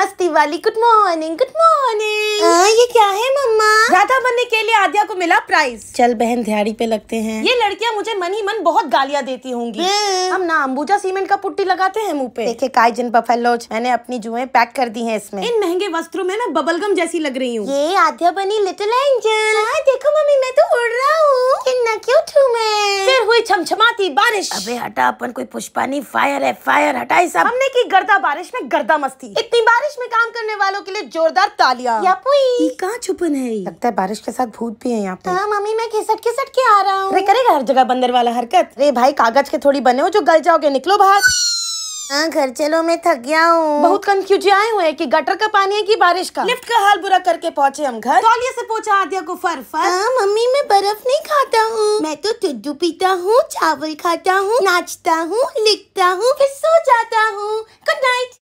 मस्ती वाली good morning good morning ये क्या है मम्मा राधा बनने के लिए आद्या को मिला प्राइज चल बहन दिहाड़ी पे लगते हैं ये लड़कियां मुझे मन ही मन बहुत गालियां देती होंगी हम्म। हम ना अंबुजा सीमेंट का पुट्टी लगाते हैं मुँह पे देखे काइजन बफेलोज मैंने अपनी जुए पैक कर दी है इसमें इन महंगे वस्त्रों में मैं बबलगम जैसी लग रही हूँ ये आद्या बनी लिटिल एंजल हाँ, देखो कोई छमछमाती बारिश अबे हटा अपन कोई पुष्पानी फायर है फायर हटा सब हमने की गर्दा बारिश में गर्दा मस्ती इतनी बारिश में काम करने वालों के लिए जोरदार तालियां या कहाँ छुपन है लगता है बारिश के साथ भूत भी है यहाँ पे हाँ, मम्मी मैं खिसट खिसट के आ रहा हूँ करेगा हर जगह बंदर वाला हरकत अरे भाई कागज के थोड़ी बने हो जो गल जाओगे निकलो बाहर हाँ घर चलो मैं थक गया हूँ बहुत कंफ्यूज आए हुए हैं कि गटर का पानी है कि बारिश का लिफ्ट का हाल बुरा करके पहुँचे हम घर तौलिया से पूछा आदिया को फर फर हाँ, मम्मी मैं बर्फ नहीं खाता हूँ मैं तो चुड्डू पीता हूँ चावल खाता हूँ नाचता हूँ लिखता हूँ फिर सो जाता